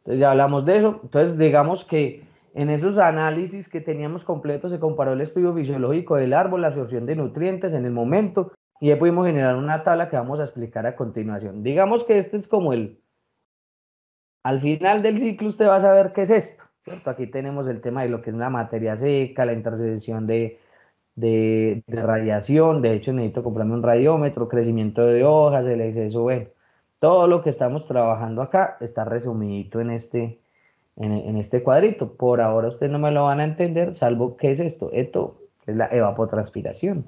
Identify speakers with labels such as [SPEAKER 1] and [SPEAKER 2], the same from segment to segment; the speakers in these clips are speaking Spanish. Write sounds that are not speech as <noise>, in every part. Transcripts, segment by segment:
[SPEAKER 1] Entonces ya hablamos de eso. Entonces digamos que en esos análisis que teníamos completos se comparó el estudio fisiológico del árbol, la absorción de nutrientes en el momento y ahí pudimos generar una tabla que vamos a explicar a continuación. Digamos que este es como el... Al final del ciclo usted va a saber qué es esto. Aquí tenemos el tema de lo que es la materia seca, la intersección de, de, radiación. De hecho, necesito comprarme un radiómetro, crecimiento de hojas, el exceso, de... Todo lo que estamos trabajando acá está resumido en este, en, este cuadrito. Por ahora ustedes no me lo van a entender, salvo qué es esto. Esto es la evapotranspiración.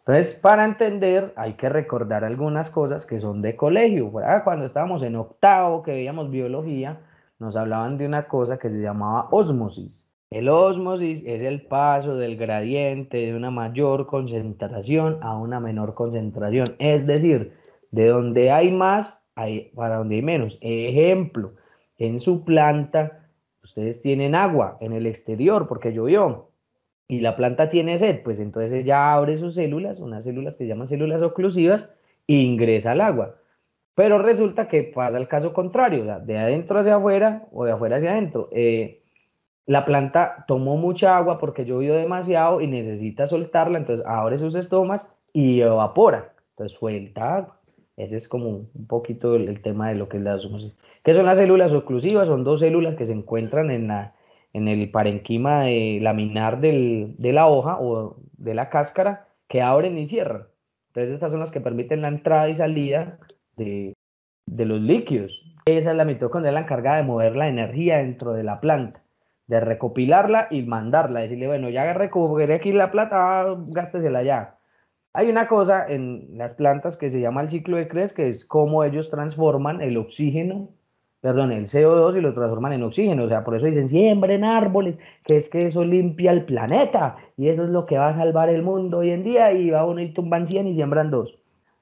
[SPEAKER 1] Entonces, para entender, hay que recordar algunas cosas que son de colegio. Cuando estábamos en octavo, que veíamos biología, nos hablaban de una cosa que se llamaba osmosis. El osmosis es el paso del gradiente de una mayor concentración a una menor concentración. Es decir, de donde hay más, para donde hay menos. Ejemplo, en su planta ustedes tienen agua en el exterior porque llovió y la planta tiene sed, pues entonces ella abre sus células, unas células que llaman células oclusivas, e ingresa al agua. Pero resulta que pasa el caso contrario, de adentro hacia afuera o de afuera hacia adentro. Eh, la planta tomó mucha agua porque llovió demasiado y necesita soltarla, entonces abre sus estomas y evapora, entonces suelta agua. Ese es como un poquito el, tema de lo que es la ¿Qué son las células oclusivas? Son dos células que se encuentran en, en el parenquima laminar de la hoja o de la cáscara que abren y cierran. Entonces estas son las que permiten la entrada y salida de, los líquidos. Esa es la mitocondria la encargada de mover la energía dentro de la planta, de recopilarla y mandarla, decirle, bueno, ya recogeré aquí la plata, ah, gástesela ya. Hay una cosa en las plantas que se llama el ciclo de Krebs, que es cómo ellos transforman el oxígeno, perdón, el CO2 y lo transforman en oxígeno. O sea, por eso dicen siembren árboles, que es que eso limpia el planeta y eso es lo que va a salvar el mundo hoy en día. Y va uno y tumban 100 y siembran dos.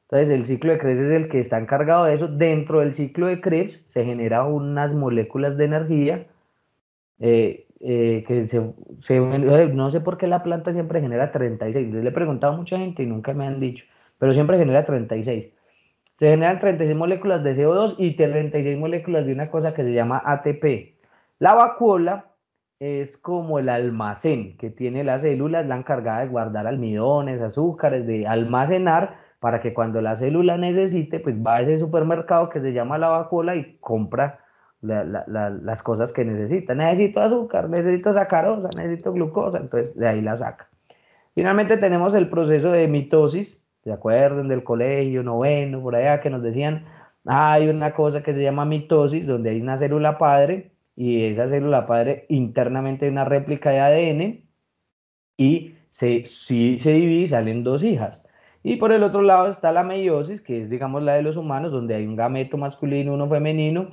[SPEAKER 1] Entonces, el ciclo de Krebs es el que está encargado de eso. Dentro del ciclo de Krebs se generan unas moléculas de energía eh, eh, que se no sé por qué la planta siempre genera 36. le he preguntado a mucha gente y nunca me han dicho, pero siempre genera 36. Se generan 36 moléculas de CO2 y 36 moléculas de una cosa que se llama ATP. La vacuola es como el almacén que tiene las células, la encargada de guardar almidones, azúcares, de almacenar para que cuando la célula necesite, pues va a ese supermercado que se llama la vacuola y compra las cosas que necesita. Necesito azúcar, necesito sacarosa, necesito glucosa, entonces de ahí la saca. Finalmente tenemos el proceso de mitosis, ¿se acuerdan del colegio noveno, por allá, que nos decían, hay una cosa que se llama mitosis, donde hay una célula padre y esa célula padre internamente una réplica de ADN y se, se divide y salen dos hijas. Y por el otro lado está la meiosis, que es digamos la de los humanos, donde hay un gameto masculino y uno femenino,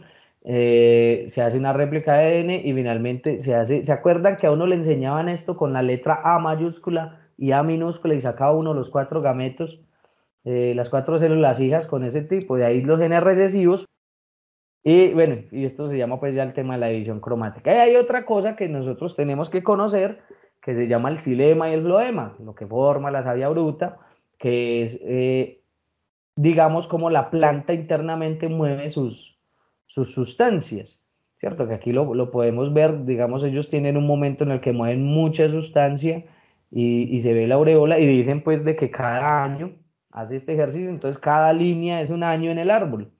[SPEAKER 1] eh, se hace una réplica de N y finalmente se hace, ¿se acuerdan que a uno le enseñaban esto con la letra A mayúscula y A minúscula y sacaba uno los cuatro gametos, eh, las cuatro células hijas con ese tipo, de ahí los genes recesivos. Y bueno, y esto se llama pues ya el tema de la división cromática. Y hay otra cosa que nosotros tenemos que conocer que se llama el xilema y el floema, lo que forma la savia bruta, que es, eh, digamos, como la planta internamente mueve sus, sus sustancias, ¿cierto? Que aquí lo, podemos ver, digamos, ellos tienen un momento en el que mueven mucha sustancia y, se ve la aureola y dicen pues de que cada año hace este ejercicio, entonces cada línea es un año en el árbol.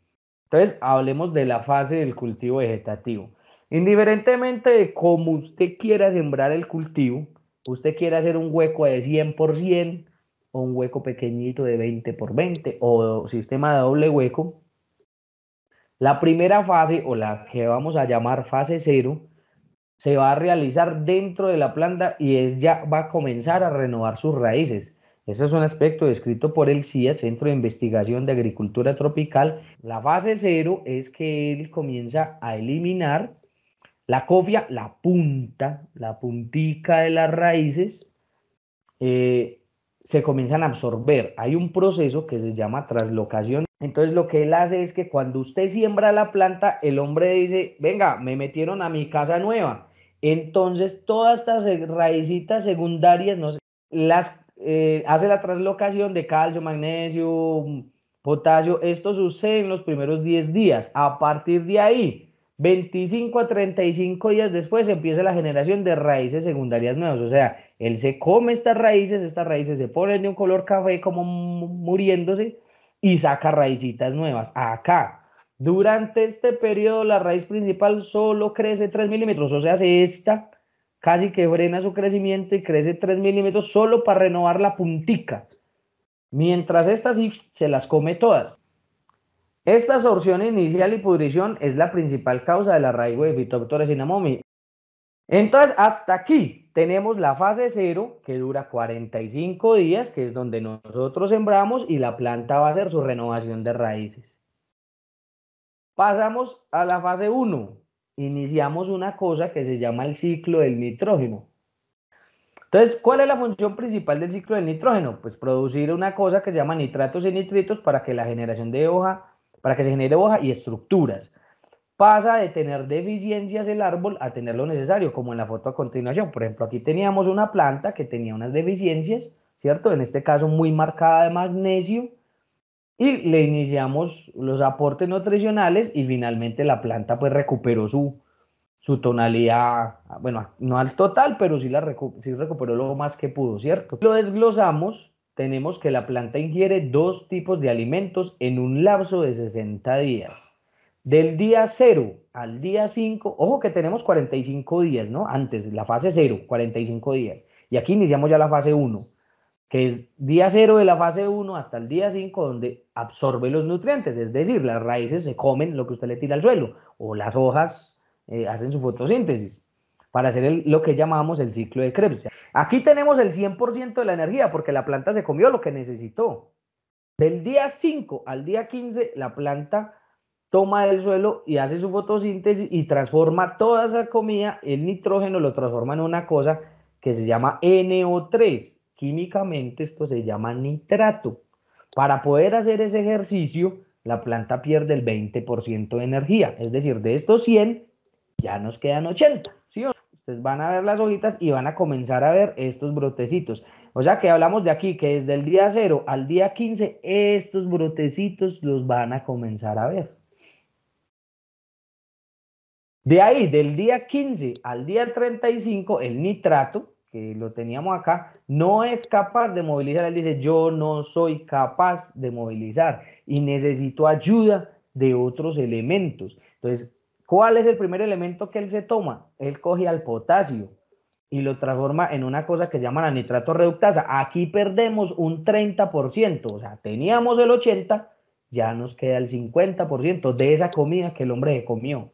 [SPEAKER 1] Entonces, hablemos de la fase del cultivo vegetativo. Indiferentemente de cómo usted quiera sembrar el cultivo, usted quiere hacer un hueco de 100 por 100 o un hueco pequeñito de 20 por 20 o sistema de doble hueco, la primera fase, o la que vamos a llamar fase cero, se va a realizar dentro de la planta y ella ya va a comenzar a renovar sus raíces. Ese es un aspecto descrito por el Ciat Centro de Investigación de Agricultura Tropical. La fase cero es que él comienza a eliminar la cofia, la punta, la puntica de las raíces, eh, se comienzan a absorber. Hay un proceso que se llama traslocación. Entonces lo que él hace es que cuando usted siembra la planta, el hombre dice, venga, me metieron a mi casa nueva. Entonces todas estas raícitas secundarias no, las, eh, hace la traslocación de calcio, magnesio, potasio. Esto sucede en los primeros 10 días. A partir de ahí, 25 a 35 días después, empieza la generación de raíces secundarias nuevas. O sea, él se come estas raíces, estas raíces se ponen de un color café como muriéndose y saca raícitas nuevas. Acá, durante este periodo, la raíz principal solo crece 3 milímetros, o sea, esta casi que frena su crecimiento y crece 3 milímetros solo para renovar la puntica, mientras esta sí se las come todas. Esta absorción inicial y pudrición es la principal causa de la raíz de Phytophthora Entonces, hasta aquí tenemos la fase 0, que dura 45 días, que es donde nosotros sembramos y la planta va a hacer su renovación de raíces. Pasamos a la fase 1. Iniciamos una cosa que se llama el ciclo del nitrógeno. Entonces, ¿cuál es la función principal del ciclo del nitrógeno? Pues producir una cosa que se llama nitratos y nitritos para que la generación de hoja, para que se genere hoja y estructuras pasa de tener deficiencias el árbol a tener lo necesario, como en la foto a continuación. Por ejemplo, aquí teníamos una planta que tenía unas deficiencias, ¿cierto? En este caso muy marcada de magnesio, y le iniciamos los aportes nutricionales y finalmente la planta pues recuperó su, tonalidad, bueno, no al total, pero sí, la sí recuperó lo más que pudo, ¿cierto? Lo desglosamos, tenemos que la planta ingiere dos tipos de alimentos en un lapso de 60 días. Del día 0 al día 5, ojo que tenemos 45 días, ¿no? Antes, la fase 0, 45 días. Y aquí iniciamos ya la fase 1, que es día 0 de la fase 1 hasta el día 5, donde absorbe los nutrientes, es decir, las raíces se comen lo que usted le tira al suelo, o las hojas eh, hacen su fotosíntesis, para hacer lo que llamamos el ciclo de Krebs. Aquí tenemos el 100% de la energía, porque la planta se comió lo que necesitó. Del día 5 al día 15, la planta toma del suelo y hace su fotosíntesis y transforma toda esa comida, el nitrógeno lo transforma en una cosa que se llama NO3. Químicamente esto se llama nitrato. Para poder hacer ese ejercicio, la planta pierde el 20% de energía. Es decir, de estos 100, ya nos quedan 80. ¿sí? Ustedes van a ver las hojitas y van a comenzar a ver estos brotecitos. O sea que hablamos de aquí, que desde el día 0 al día 15, estos brotecitos los van a comenzar a ver. De ahí, del día 15 al día 35, el nitrato, que lo teníamos acá, no es capaz de movilizar. Él dice, yo no soy capaz de movilizar y necesito ayuda de otros elementos. Entonces, ¿cuál es el primer elemento que él se toma? Él coge al potasio y lo transforma en una cosa que llaman la nitrato reductasa. Aquí perdemos un 30%, o sea, teníamos el 80%, ya nos queda el 50% de esa comida que el hombre comió.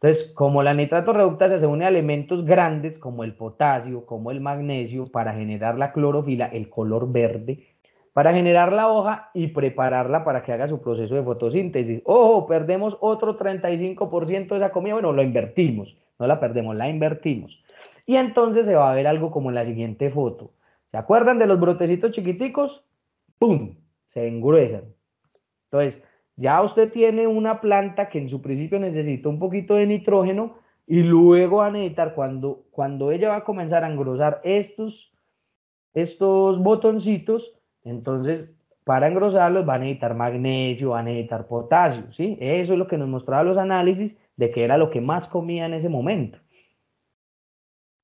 [SPEAKER 1] Entonces, como la nitrato reductasa se une a elementos grandes como el potasio, como el magnesio, para generar la clorofila, el color verde, para generar la hoja y prepararla para que haga su proceso de fotosíntesis. Ojo, perdemos otro 35% de esa comida. Bueno, lo invertimos, no la perdemos, la invertimos. Y entonces se va a ver algo como en la siguiente foto. ¿Se acuerdan de los brotecitos chiquiticos? ¡Pum! Se engruesan. Entonces, ya usted tiene una planta que en su principio necesita un poquito de nitrógeno y luego va a necesitar cuando, cuando ella va a comenzar a engrosar estos, estos botoncitos, entonces para engrosarlos va a necesitar magnesio, va a necesitar potasio, ¿sí? Eso es lo que nos mostraba los análisis de que era lo que más comía en ese momento.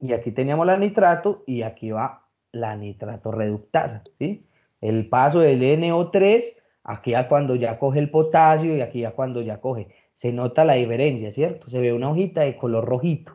[SPEAKER 1] Y aquí teníamos la nitrato y aquí va la nitrato reductasa, ¿sí? El paso del NO3 aquí a cuando ya coge el potasio y aquí a cuando ya coge. Se nota la diferencia, ¿cierto? Se ve una hojita de color rojito.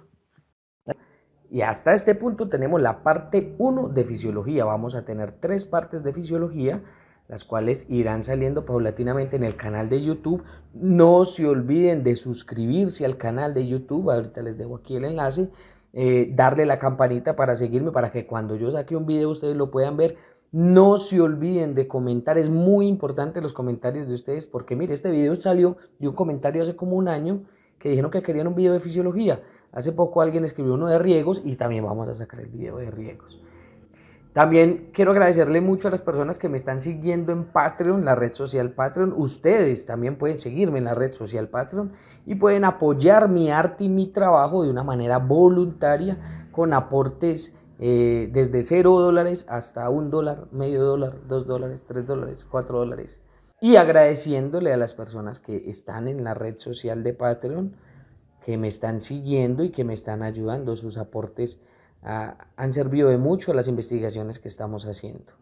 [SPEAKER 1] Y hasta este punto tenemos la parte 1 de fisiología. Vamos a tener tres partes de fisiología, las cuales irán saliendo paulatinamente en el canal de YouTube. No se olviden de suscribirse al canal de YouTube. Ahorita les dejo aquí el enlace. Eh, darle la campanita para seguirme, para que cuando yo saque un video ustedes lo puedan ver no se olviden de comentar, es muy importante los comentarios de ustedes porque mire, este video salió de un comentario hace como un año que dijeron que querían un video de fisiología. Hace poco alguien escribió uno de riegos y también vamos a sacar el video de riegos. También quiero agradecerle mucho a las personas que me están siguiendo en Patreon, la red social Patreon. Ustedes también pueden seguirme en la red social Patreon y pueden apoyar mi arte y mi trabajo de una manera voluntaria con aportes eh, desde 0 dólares hasta 1 dólar, medio dólar, 2 dólares, 3 dólares, 4 dólares. Y agradeciéndole a las personas que están en la red social de Patreon, que me están siguiendo y que me están ayudando. Sus aportes ah, han servido de mucho a las investigaciones que estamos haciendo.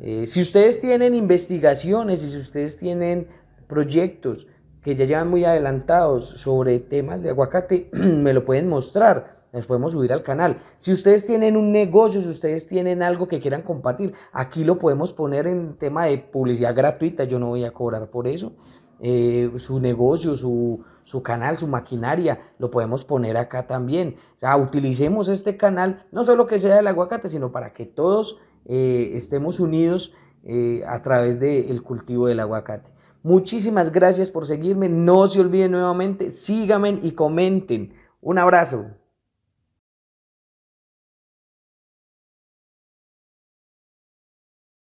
[SPEAKER 1] Eh, si ustedes tienen investigaciones y si ustedes tienen proyectos que ya llevan muy adelantados sobre temas de aguacate, <clears throat> me lo pueden mostrar nos podemos subir al canal. Si ustedes tienen un negocio, si ustedes tienen algo que quieran compartir, aquí lo podemos poner en tema de publicidad gratuita, yo no voy a cobrar por eso. Eh, su negocio, su, canal, su maquinaria, lo podemos poner acá también. O sea, utilicemos este canal, no solo que sea del aguacate, sino para que todos eh, estemos unidos eh, a través del cultivo del aguacate. Muchísimas gracias por seguirme. No se olviden nuevamente, síganme y comenten. Un abrazo.